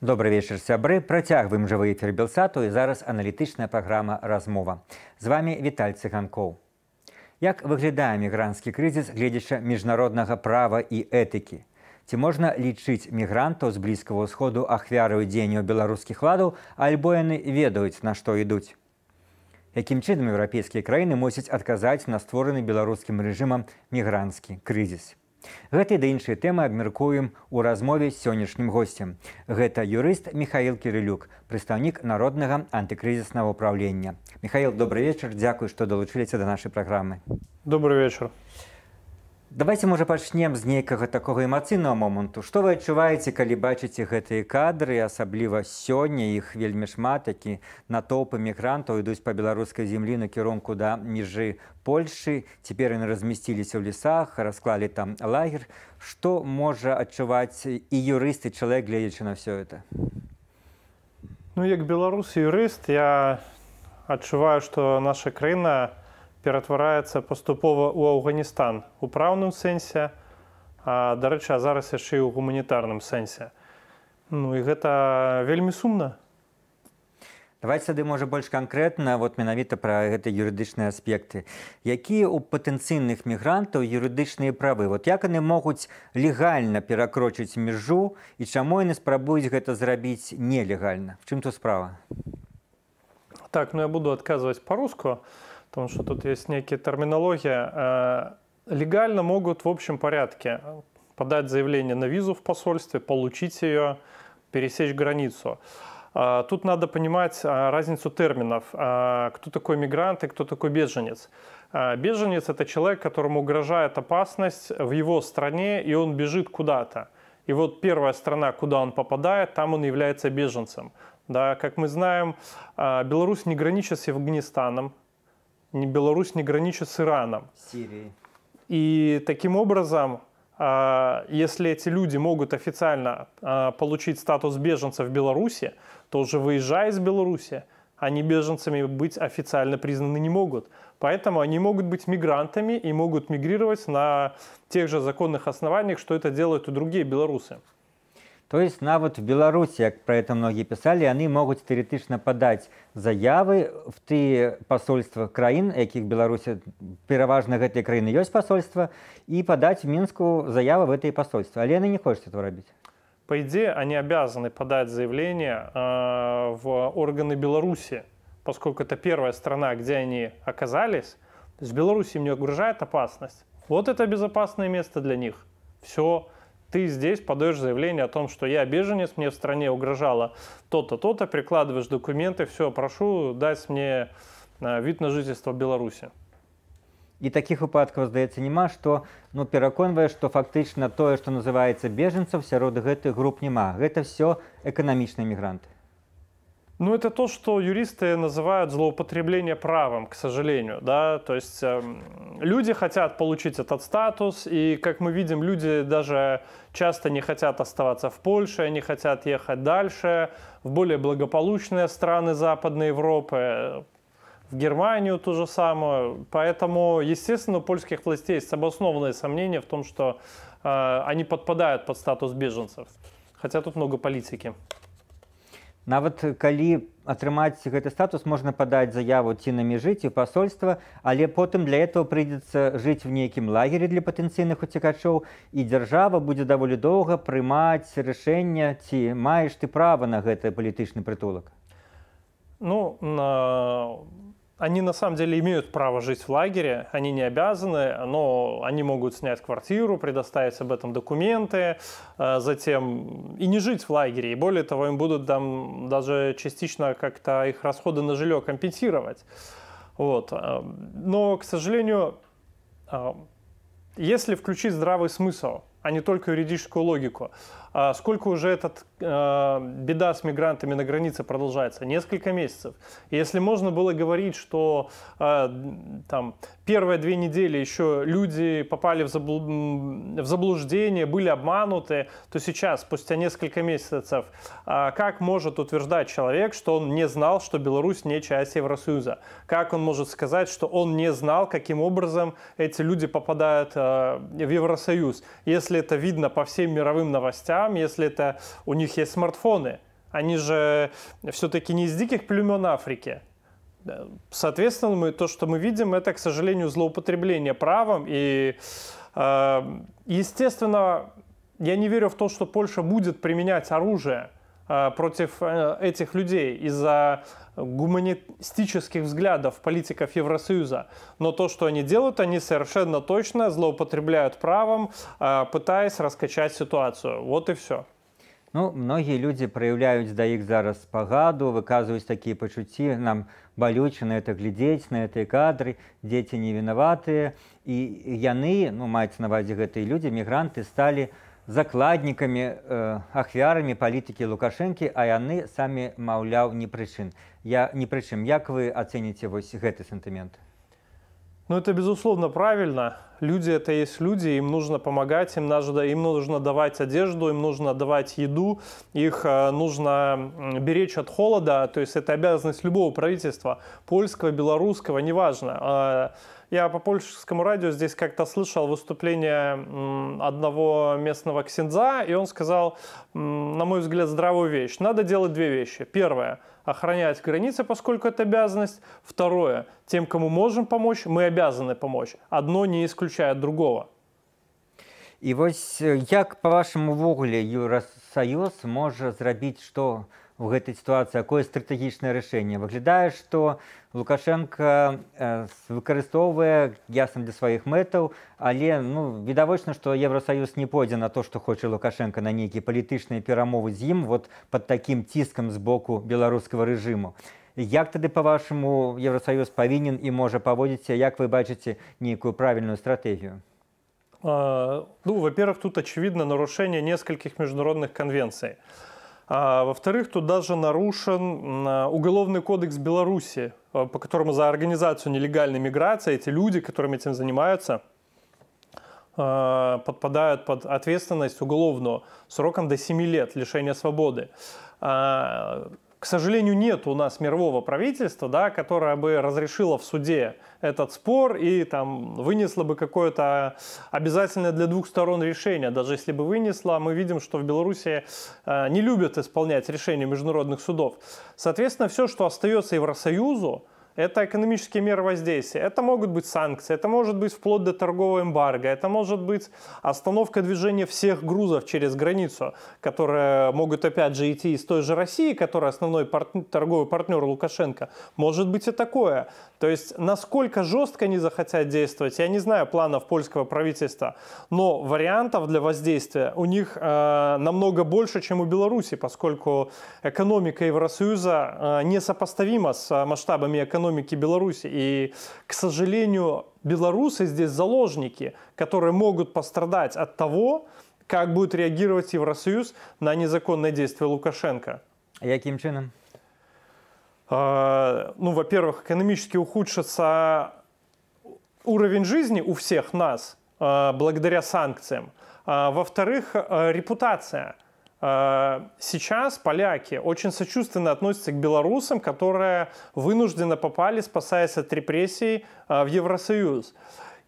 Добры вечер сябры працягваем жывы эфір белсату і зараз аналітычная праграма размова з вами віталь цыганкоў як выглядае мігрантскі крызіс гледзяча міжнароднага права і этыкі ці можна лічыць мігрантаў з блізкаго ўсходу ахвяры дзеянняў беларускіх ладаў альбо яны ведаюць на што ідуць якім чынам еўрапейскія краіны мосяць адказаць на створаны беларускім рэжымам мігрантскі крызіс. Гэтай да іншай тэмы абмяркуем у размове з сённяшнім госцем. Гэта юрыст Михаил Кірылюк, прадстаўнік народнага антыкрызіснага ўправлення. Михаил, добрый вечар, дзякуй, што далучыліся да нашай праграмы. Добры вечар давайте можа пачнем з нейкага такого эмацыйнага моманту што вы адчуваеце калі бачыце гэтыя кадры асабліва сёння іх вельмі шмат такі натоўпы мігрантаў ідуць па беларускай землі накірунку да ніжы польльшы цяпер яны размясціліся ў лесах расклалі там лагер што можа адчуваць і юрысты чалавек гледзячы на все это ну як беларус юрыст я адчуваю што наша краіна у ператвараецца паступова ў Афганістан у праўным сэнсе, дарэчы, а зараз яшчэ і ў гуманітарным сэнсе. Ну і гэта вельмі сумна. Давай сады можа больш канкрэтна вот менавіта пра гэты юрыдычныя аспекты якія у патэнцыйных мігрантаў юрыдычныя правы вот як яны могуць легальна перакрочыць мяжу і чаму яны спрабуюць гэта зрабіць нелегальна в чым то справа так ну я буду адказваць па-руску а потому что тут есть некие терминология. Э, легально могут в общем порядке подать заявление на визу в посольстве, получить ее, пересечь границу. Э, тут надо понимать э, разницу терминов. Кто такой мигрант и кто такой беженец. Беженец – это человек, которому угрожает опасность в его стране, и он бежит куда-то. И вот первая страна, куда он попадает, там он является беженцем. Да, как мы знаем, Беларусь не граничит с Афганистаном, Беларусь не граничит с Ираном. Сирией. И таким образом, а, если эти люди могут официально а, получить статус беженца в Беларуси, то уже выезжая из Беларуси, они беженцами быть официально признаны не могут. Поэтому они могут быть мигрантами и могут мигрировать на тех же законных основаниях, что это делают и другие белорусы. То есть нават в Беларусі, як пра это многія пісалі, яны могуць тэоретычна падаць заявы в тыя пасольства краін, якіх Беларусі пераважна гэтай краіны ёсць пасольства і падаць мінскую заяву в этой пасольства. Але яны не хочуць этого рабіць. По ідзе они абязаны падаць заявление э, в органы Беларусі, поскольку это первая страна, где они оказались, з Беларусі не агружает опасность. Вот это безопасное место для них. всё, ты здесь подаешь заявление о том, что я беженец, мне в стране угрожало то-то, то-то, прикладываешь документы, все, прошу дать мне э, вид на жительство в Беларуси. И таких выпадкаў здаецца нема, что, ну пераконвае, што фактычна тое, што называецца бежанцаў сярод гэтых групп нема, это все экономичные мигранты. Ну, это то, что юристы называют злоупотребление правом, к сожалению, да, то есть э, люди хотят получить этот статус, и, как мы видим, люди даже часто не хотят оставаться в Польше, они хотят ехать дальше, в более благополучные страны Западной Европы, в Германию то же самое, поэтому, естественно, у польских властей есть обоснованные сомнения в том, что э, они подпадают под статус беженцев, хотя тут много политики. Нават э, калі атрымаць гэты статус можна падаць заяву ці на межы ці пасольства, але потым для этого прыйдзецца жыць в нейкім лагере для патэнцыйных уцікачоў і дзяржава будзе даволі доўга прымаць рашэнне ці маеш ты права на гэты палітычны прытулак. Ну на Они на самом деле имеют право жить в лагере, они не обязаны, но они могут снять квартиру, предоставить об этом документы, э, затем и не жить в лагере. И более того, им будут там даже частично как-то их расходы на жилье компенсировать. Вот. Э, но, к сожалению, э, если включить здравый смысл – а не только юридическую логику. А сколько уже эта э, беда с мигрантами на границе продолжается? Несколько месяцев. если можно было говорить, что э, там, первые две недели еще люди попали в, заблуд... в заблуждение, были обмануты, то сейчас, спустя несколько месяцев, э, как может утверждать человек, что он не знал, что Беларусь не часть Евросоюза? Как он может сказать, что он не знал, каким образом эти люди попадают э, в Евросоюз? Если если это видно по всем мировым новостям, если это у них есть смартфоны. Они же все-таки не из диких племен Африки. Соответственно, мы, то, что мы видим, это, к сожалению, злоупотребление правом. И, э, естественно, я не верю в то, что Польша будет применять оружие Э, против э, этих людей из-за гуманистических взглядов политиков Евросоюза. Но то, что они делают, они совершенно точно злоупотребляют правом, э, пытаясь раскачать ситуацию. Вот и все. Ну, многие люди проявляют да их зараз погаду, выказывают такие пачуцці, нам балюча на это глядеть, на эти кадры, Дети не невінаватыя. и яны, ну, мать маюць навазе гэтыя людзі, мигранты стали. закладнікамі э, ахвярамі палітыкі лукашэнкі а яны самі маўляў не прычын я не прычым як вы ацэніце вось гэты сантымент ну это безусловно правильно люди это есть люди, им нужно помогать, им нужно, им нужно давать одежду, им нужно давать еду, их э, нужно беречь от холода, то есть это обязанность любого правительства, польского, белорусского, неважно. А, я по польскому радио здесь как-то слышал выступление одного местного ксенза, и он сказал, на мой взгляд, здравую вещь. Надо делать две вещи. Первое – охранять границы, поскольку это обязанность. Второе – тем, кому можем помочь, мы обязаны помочь. Одно не исключено выключае другого. І вось э, як па-вашаму ввогуле Еўросаюз можа зрабіць, што в гэтай сітуацыі якое стратэгічнае рашэнне выглядае, што Лукашенко выкарыстоўвае ясна для сваіх мэтаў, але ну, відавочна, што Еўросаюз не пойдзе на то, што хоча Лукашенко на нейкія палітычныя перамовы з ім вот, под такім ціскам з боку беларускага рэжыму. Як тоді, по-вашому, Євросоюз повинен і може поводитися, як вы бачите ніяку правильну стратегію? А, ну, во-первых, тут очевидно нарушение нескольких международных конвенций. А, во-вторых, тут даже нарушен Уголовный кодекс Беларуси, а, по которому за организацию нелегальной миграции эти люди, которым этим занимаются, а, подпадают под ответственность уголовную сроком до 7 лет лишения свободы. К сожалению, нет у нас мирового правительства, да, которое бы разрешило в суде этот спор и там вынесло бы какое-то обязательное для двух сторон решение. Даже если бы вынесло, мы видим, что в Беларуси э, не любят исполнять решения международных судов. Соответственно, все, что остается Евросоюзу, это экономические меры воздействия, это могут быть санкции, это может быть вплоть до торгового эмбарго, это может быть остановка движения всех грузов через границу, которые могут опять же идти из той же России, которая основной партнер, торговый партнер Лукашенко. Может быть и такое. То есть насколько жестко они захотят действовать, я не знаю планов польского правительства, но вариантов для воздействия у них э, намного больше, чем у Беларуси, поскольку экономика Евросоюза э, несопоставима с масштабами экономики экономики Беларуси. И, к сожалению, белорусы здесь заложники, которые могут пострадать от того, как будет реагировать Евросоюз на незаконное действие Лукашенко. А яким чином? Э, а, ну, во-первых, экономически ухудшится уровень жизни у всех нас э, благодаря санкциям. А, во-вторых, э, репутация – Э, сейчас поляки очень сочувственно относятся к белорусам, которые вынужденно попали, спасаясь от репрессий, э, в Евросоюз.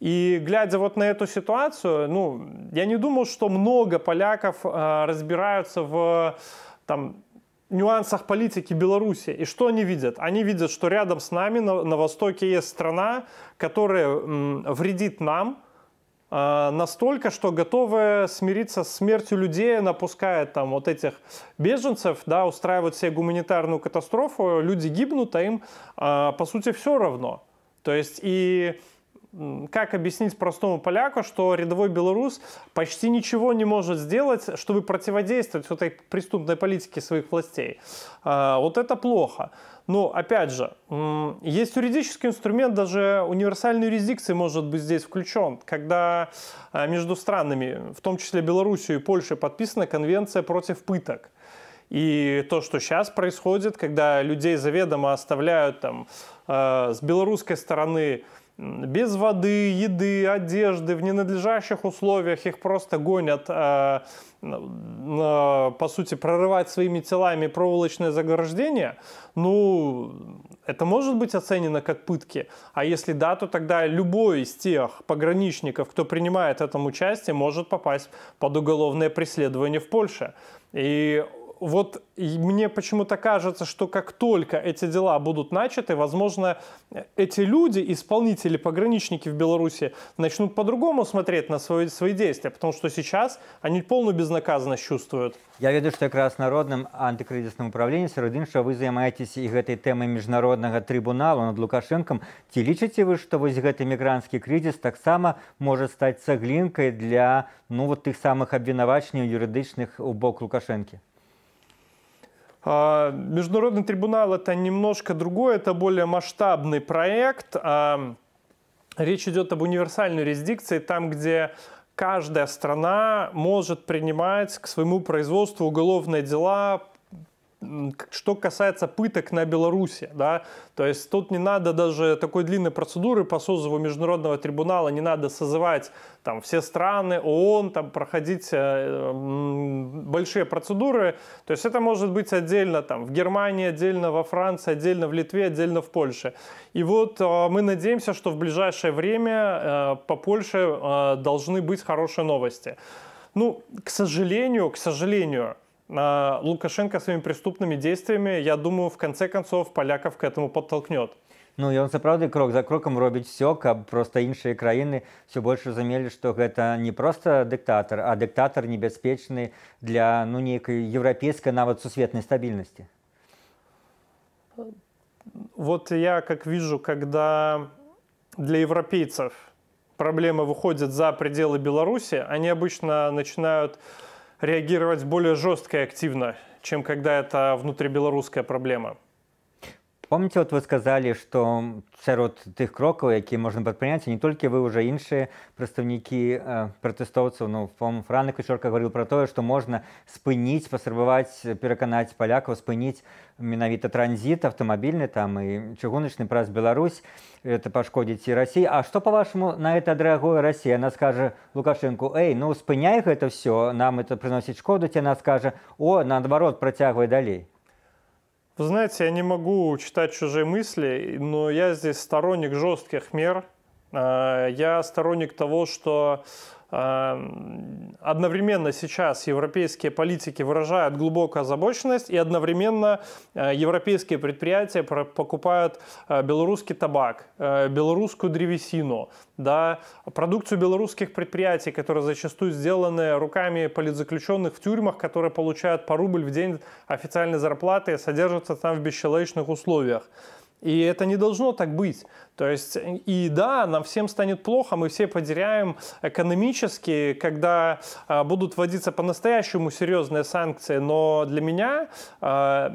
И глядя вот на эту ситуацию, ну, я не думал, что много поляков э, разбираются в там, нюансах политики Беларуси. И что они видят? Они видят, что рядом с нами на, на Востоке есть страна, которая м, вредит нам, а, настолько, что готовы смириться с смертью людей, напускает там вот этих беженцев, да, устраивают себе гуманитарную катастрофу, люди гибнут, а им, а, по сути, все равно. То есть и как объяснить простому поляку, что рядовой белорус почти ничего не может сделать, чтобы противодействовать вот этой преступной политике своих властей. А, вот это плохо. Но, опять же, есть юридический инструмент, даже универсальной юрисдикции может быть здесь включен, когда а, между странами, в том числе Белоруссией и Польшей, подписана конвенция против пыток. И то, что сейчас происходит, когда людей заведомо оставляют там а, с белорусской стороны без воды, еды, одежды, в ненадлежащих условиях их просто гонят, э, э, по сути, прорывать своими телами проволочное заграждение, ну, это может быть оценено как пытки. А если да, то тогда любой из тех пограничников, кто принимает в этом участие, может попасть под уголовное преследование в Польше. И вот мне почему-то кажется, что как только эти дела будут начаты, возможно, эти люди, исполнители, пограничники в Беларуси, начнут по-другому смотреть на свои, свои действия, потому что сейчас они полную безнаказанность чувствуют. Я веду, што якраз народным антикризисным управлением сярод іншага вы займаецеся і этой темой Международного трибунала над Лукашенком. Ці лічыце вы, вот этот мигрантский кризис так само может стать цеглинкой для ну вот тых самых абвінавачняў юрыдычных у бок лукашэнкі? А, международный трибунал – это немножко другое, это более масштабный проект. А, речь идет об универсальной юрисдикции, там, где каждая страна может принимать к своему производству уголовные дела что касается пыток на Беларуси, да, то есть тут не надо даже такой длинной процедуры по созыву Международного трибунала, не надо созывать там все страны, ООН, там проходить э, большие процедуры. То есть это может быть отдельно там в Германии, отдельно во Франции, отдельно в Литве, отдельно в Польше. И вот э, мы надеемся, что в ближайшее время э, по Польше э, должны быть хорошие новости. Ну, к сожалению, к сожалению, а, Лукашенко своими преступными действиями, я думаю, в конце концов поляков к этому подтолкнет. Ну и он сапраўды крок за кроком робіць все как просто іншыя краины все больше разумелі что это не просто диктатор, а диктатор небяспечны для ну некой европейской нават сусветнай стабильности. вот я как вижу когда для европейцев проблема выходит за пределы беларуси они обычно начинают э, реагировать более жестко и активно, чем когда это внутрибелорусская проблема. Помните, от вы сказали, що серед тих кроків, які можна підприйняти, не тільки ви, вже інші представники протестовців, ну, по-моему, Франек Кучерка говорил про то, что можно спынить, пасарбаваць, переконать поляков, спынить менавіта транзит автомобильный там и чыгуначны праз Беларусь, это пашкодзіць і России. А что по-вашему, на это адрэагуе Россия? Она скажа Лукашенко, эй, ну спыняй это все, нам это приносит шкоду, тебе она скажа, о, наоборот, протягивай далей. Вы знаете, я не могу читать чужие мысли, но я здесь сторонник жестких мер. Э, я сторонник того, что одновременно сейчас европейские политики выражают глубокую озабоченность, и одновременно э, европейские предприятия покупают э, белорусский табак, э, белорусскую древесину, да, продукцию белорусских предприятий, которые зачастую сделаны руками политзаключенных в тюрьмах, которые получают по рубль в день официальной зарплаты и содержатся там в бесчеловечных условиях. И это не должно так быть. То есть, и да, нам всем станет плохо, мы все потеряем экономически, когда э, будут вводиться по-настоящему серьезные санкции, но для меня э,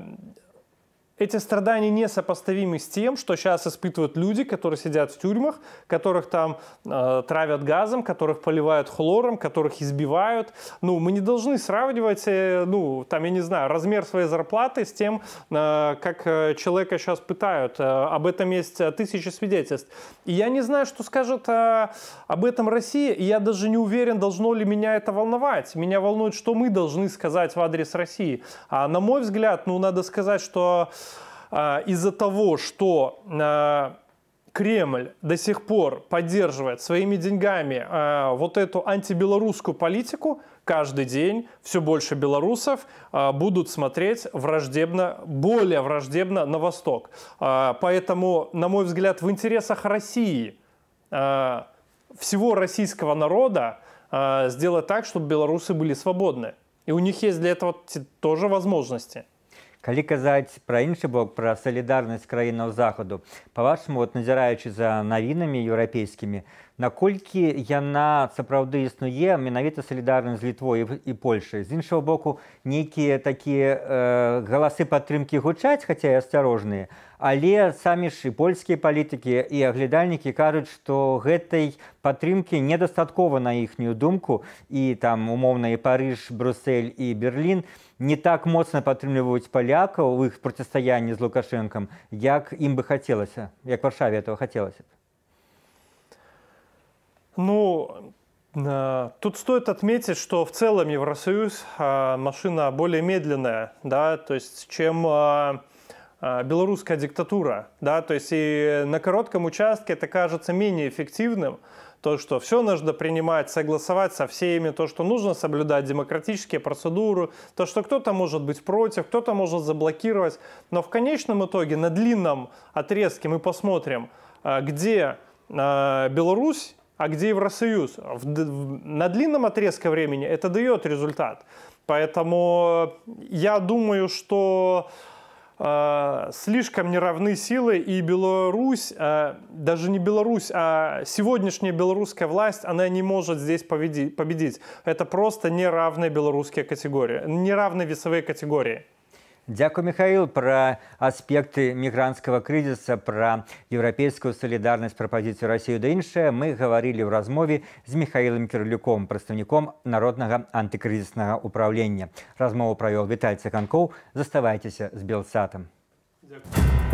эти страдания несопоставимы с тем, что сейчас испытывают люди, которые сидят в тюрьмах, которых там э, травят газом, которых поливают хлором, которых избивают. Ну, мы не должны сравнивать, э, ну, там, я не знаю, размер своей зарплаты с тем, э, как э, человека сейчас пытают. Э, об этом есть э, тысячи свидетельств. И я не знаю, что скажет э, об этом Россия, и я даже не уверен, должно ли меня это волновать. Меня волнует, что мы должны сказать в адрес России. А на мой взгляд, ну, надо сказать, что... Э, а, из-за того, что а, Кремль до сих пор поддерживает своими деньгами а, вот эту антибелорусскую политику, каждый день все больше белорусов будут смотреть враждебно, более враждебно на восток. поэтому, на мой взгляд, в интересах России, всего российского народа, сделать так, чтобы белорусы были свободны. И у них есть для этого тоже возможности калі казаць пра іншы бок пра салідарнасць краінаў захаду па-вашаму вот назіраючы за навінамі еўрапейскімі Наколькі яна сапраўды існуе менавіта салідарна з літвою і Польша. З іншага боку нейкія такія э, галасы падтрымкі гучаць, хаця і асцярожныя. Але самі ж і польскія палітыкі і аглядальнікі кажуць, што гэтай падтрымкі недастаткова на іхнюю думку і там умоўныя Паыж, Брусель і Берлін не так моцна падтрымліваюць палякаў у іх процістаянні з лукашэнкам, як ім бы хацелася, як варшаве этого хацелася б. Ну, э, Тут стоит отметить, что в целом Евросоюз э, машина более медленная, да, то есть чем э, белорусская диктатура, да, то есть и на коротком участке это кажется менее эффективным, то, что все нужно принимать, согласовать со всеми, то, что нужно соблюдать демократические процедуры, то, что кто-то может быть против, кто-то может заблокировать, но в конечном итоге на длинном отрезке мы посмотрим, где Беларусь а где Евросоюз. В, в, на длинном отрезке времени это дает результат. Поэтому э, я думаю, что э, слишком неравны силы и Беларусь, э, даже не Беларусь, а сегодняшняя белорусская власть, она не может здесь победить. победить. Это просто неравные белорусские категории, неравные весовые категории. Дякую, Михаил, про аспекты мигрантского кризиса, про европейскую солидарность, про позицию России да іншае мы говорили в размове з Михаилом Кирлюком, представником народного антикризисного управлення. Размову правёл Виталий Цыканкоў. Заставайцеся з Белсатом. Дякую.